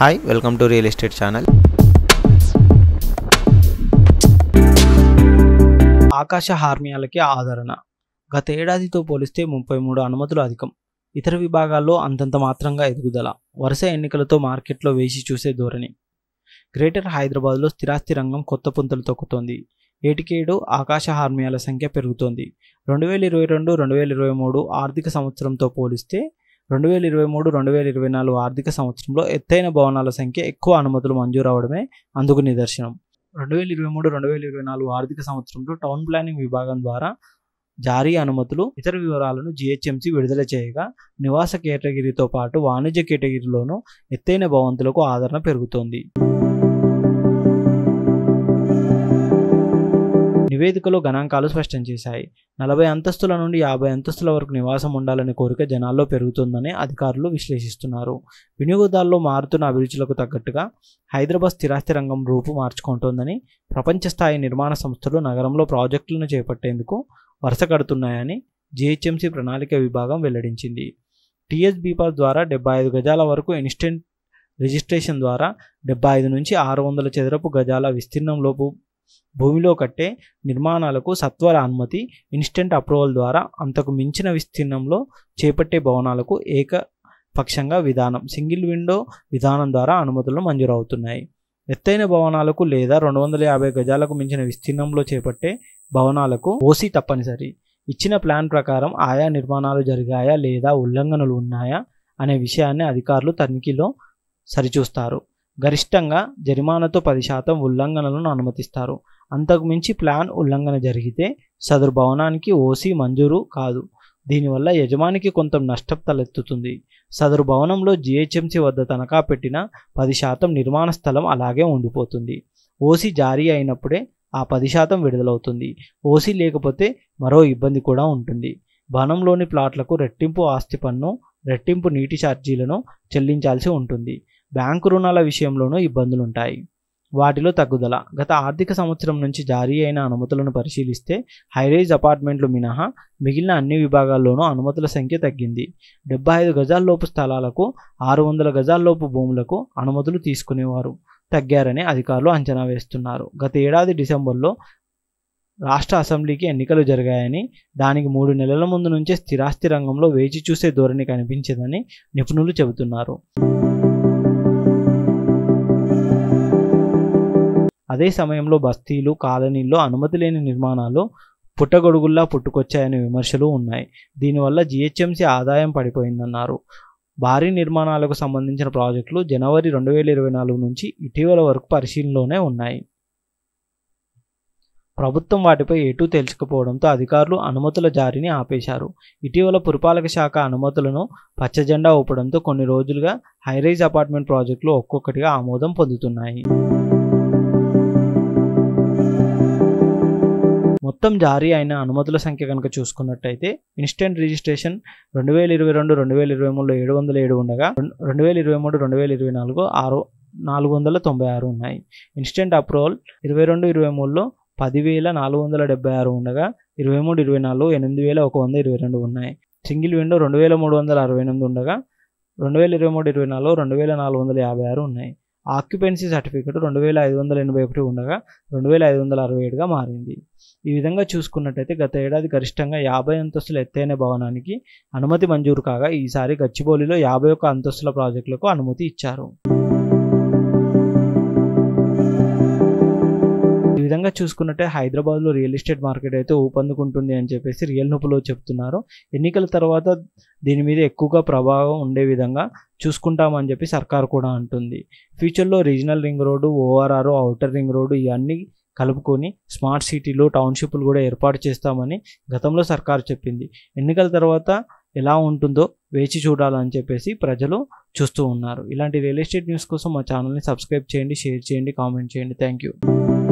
hi welcome to real estate channel ఆకాశ హార్మియాలకి ఆదరణ గత ఏడాదితో పోలిస్తే ముప్పై మూడు అనుమతులు అధికం ఇతర విభాగాల్లో అంతంత మాత్రంగా ఎదుగుదల వరుస ఎన్నికలతో మార్కెట్లో వేసి చూసే ధోరణి గ్రేటర్ హైదరాబాద్లో స్థిరాస్తి రంగం కొత్త పుంతలు తొక్కుతోంది ఏటికేడు ఆకాశ హార్మియాల సంఖ్య పెరుగుతోంది రెండు వేల ఇరవై రెండు రెండు వేల ఇరవై మూడు ఆర్థిక సంవత్సరంతో పోలిస్తే రెండు వేల ఇరవై మూడు రెండు వేల ఇరవై నాలుగు ఆర్థిక సంవత్సరంలో ఎత్తైన భవనాల సంఖ్య ఎక్కువ అనుమతులు మంజూరు అవడమే అందుకు నిదర్శనం రెండు వేల ఇరవై మూడు రెండు వేల ఇరవై నాలుగు ఆర్థిక సంవత్సరంలో టౌన్ ప్లానింగ్ విభాగం ద్వారా జారీ అనుమతులు ఇతర వివరాలను జీహెచ్ఎంసీ విడుదల చేయగా నివాస కేటగిరీతో పాటు వాణిజ్య కేటగిరీలోనూ ఎత్తైన భవంతులకు ఆదరణ పెరుగుతోంది నివేదికలో గణాంకాలు స్పష్టం చేశాయి నలభై అంతస్తుల నుండి యాభై అంతస్తుల వరకు నివాసం ఉండాలనే కోరిక జనాల్లో పెరుగుతుందని అధికారులు విశ్లేషిస్తున్నారు వినియోగదారులు మారుతున్న అభిరుచులకు తగ్గట్టుగా హైదరాబాద్ స్థిరాస్తి రంగం రూపు మార్చుకుంటోందని ప్రపంచ స్థాయి నిర్మాణ సంస్థలు నగరంలో ప్రాజెక్టులను చేపట్టేందుకు వరుస కడుతున్నాయని జీహెచ్ఎంసీ ప్రణాళిక విభాగం వెల్లడించింది టీఎస్ బీపాస్ ద్వారా డెబ్బై ఐదు గజాల వరకు ఇన్స్టెంట్ రిజిస్ట్రేషన్ ద్వారా డెబ్బై ఐదు నుంచి ఆరు వందల చదరపు గజాల విస్తీర్ణంలోపు భూమిలో కట్టే నిర్మాణాలకు సత్వర అనుమతి ఇన్స్టెంట్ అప్రూవల్ ద్వారా అంతకు మించిన విస్తీర్ణంలో చేపట్టే భవనాలకు ఏకపక్షంగా విధానం సింగిల్ విండో విధానం ద్వారా అనుమతులు మంజూరవుతున్నాయి ఎత్తైన భవనాలకు లేదా రెండు వందల యాభై గజాలకు మించిన విస్తీర్ణంలో చేపట్టే భవనాలకు ఓసీ తప్పనిసరి ఇచ్చిన ప్లాన్ ప్రకారం ఆయా నిర్మాణాలు జరిగాయా లేదా ఉల్లంఘనలు ఉన్నాయా అనే విషయాన్ని అధికారులు తనిఖీలో సరిచూస్తారు గరిష్టంగా జరిమానాతో పది శాతం ఉల్లంఘనలను అనుమతిస్తారు అంతకుమించి ప్లాన్ ఉల్లంఘన జరిగితే సదరు భవనానికి ఓసీ మంజూరు కాదు దీనివల్ల యజమానికి కొంత నష్టం తలెత్తుతుంది సదరు భవనంలో జిహెచ్ఎంసీ వద్ద తనఖా పెట్టిన పది శాతం నిర్మాణ స్థలం అలాగే ఉండిపోతుంది ఓసీ జారీ అయినప్పుడే ఆ పది శాతం విడుదలవుతుంది ఓసీ లేకపోతే మరో ఇబ్బంది కూడా ఉంటుంది భవనంలోని ప్లాట్లకు రెట్టింపు ఆస్తి పన్ను రెట్టింపు నీటి ఛార్జీలను చెల్లించాల్సి ఉంటుంది బ్యాంకు రుణాల విషయంలోనూ ఇబ్బందులుంటాయి వాటిలో తగ్గుదల గత ఆర్థిక సంవత్సరం నుంచి జారీ అయిన అనుమతులను పరిశీలిస్తే హైరేజ్ అపార్ట్మెంట్లు మినహా మిగిలిన అన్ని విభాగాల్లోనూ అనుమతుల సంఖ్య తగ్గింది డెబ్బై ఐదు గజాల్లోపు స్థలాలకు ఆరు వందల గజాల్లోపు భూములకు అనుమతులు తీసుకునేవారు తగ్గారని అధికారులు అంచనా వేస్తున్నారు గత ఏడాది డిసెంబర్లో రాష్ట్ర అసెంబ్లీకి ఎన్నికలు జరిగాయని దానికి మూడు నెలల ముందు నుంచే స్థిరాస్తి రంగంలో వేచి చూసే ధోరణి కనిపించిందని నిపుణులు చెబుతున్నారు అదే సమయంలో బస్తీలు కాలనీల్లో అనుమతి లేని నిర్మాణాలు పుట్టగొడుగుల్లా పుట్టుకొచ్చాయనే విమర్శలు ఉన్నాయి దీనివల్ల జిహెచ్ఎంసీ ఆదాయం పడిపోయిందన్నారు భారీ నిర్మాణాలకు సంబంధించిన ప్రాజెక్టులు జనవరి రెండు వేల ఇరవై నాలుగు నుంచి ఇటీవల వరకు పరిశీలనలోనే ఉన్నాయి ప్రభుత్వం వాటిపై ఎటూ తెలుసుకుపోవడంతో అధికారులు అనుమతుల జారీని ఆపేశారు ఇటీవల పురపాలక శాఖ అనుమతులను పచ్చజెండా ఊపడంతో కొన్ని రోజులుగా హైరైజ్ అపార్ట్మెంట్ ప్రాజెక్టులు ఒక్కొక్కటిగా ఆమోదం పొందుతున్నాయి మొత్తం జారీ అయిన అనుమతుల సంఖ్య కనుక చూసుకున్నట్టయితే ఇన్స్టెంట్ రిజిస్ట్రేషన్ రెండు వేల ఇరవై రెండు రెండు వేల ఇరవై మూడులో ఏడు వందల ఏడు ఉండగా రెండు వేల ఇరవై మూడు రెండు వేల ఇరవై నాలుగు ఆరు నాలుగు వందల తొంభై ఆరు ఉన్నాయి ఇన్స్టెంట్ అప్రూవల్ ఇరవై రెండు ఇరవై మూడులో పదివేల నాలుగు వందల డెబ్బై ఆరు ఉండగా ఇరవై మూడు ఇరవై నాలుగు ఎనిమిది వేల ఒక వంద ఇరవై రెండు ఉన్నాయి సింగిల్ విండో రెండు వేల మూడు వందల అరవై ఎనిమిది ఉండగా రెండు వేల ఇరవై మూడు ఇరవై నాలుగు రెండు వేల నాలుగు వందల యాభై ఆరు ఉన్నాయి ఆక్యుపెన్సీ సర్టిఫికెట్ రెండు వేల ఐదు వందల ఎనభై ఒకటి ఉండగా రెండు వేల ఐదు వందల అరవై ఏడుగా మారింది ఈ విధంగా చూసుకున్నట్టయితే గత ఏడాది గరిష్టంగా యాభై అంతస్తుల ఎత్తైన భవనానికి అనుమతి మంజూరు కాగా ఈసారి గచ్చిబౌలిలో యాభై ఒక్క అంతస్తుల ప్రాజెక్టులకు అనుమతి ఇచ్చారు ముఖ్యంగా చూసుకున్నట్టే హైదరాబాద్లో రియల్ ఎస్టేట్ మార్కెట్ అయితే ఊపందుకుంటుంది అని చెప్పేసి రియల్ నొప్పులో చెప్తున్నారు ఎన్నికల తర్వాత దీని మీద ఎక్కువగా ప్రభావం ఉండే విధంగా చూసుకుంటామని చెప్పి సర్కార్ కూడా అంటుంది ఫ్యూచర్లో regional ring road ORR outer ring road ఇవన్నీ కలుపుకొని స్మార్ట్ సిటీలు టౌన్షిప్లు కూడా ఏర్పాటు చేస్తామని గతంలో సర్కారు చెప్పింది ఎన్నికల తర్వాత ఎలా ఉంటుందో వేచి చూడాలని చెప్పేసి ప్రజలు చూస్తూ ఉన్నారు ఇలాంటి రియల్ ఎస్టేట్ న్యూస్ కోసం మా ఛానల్ని సబ్స్క్రైబ్ చేయండి షేర్ చేయండి కామెంట్ చేయండి థ్యాంక్ యూ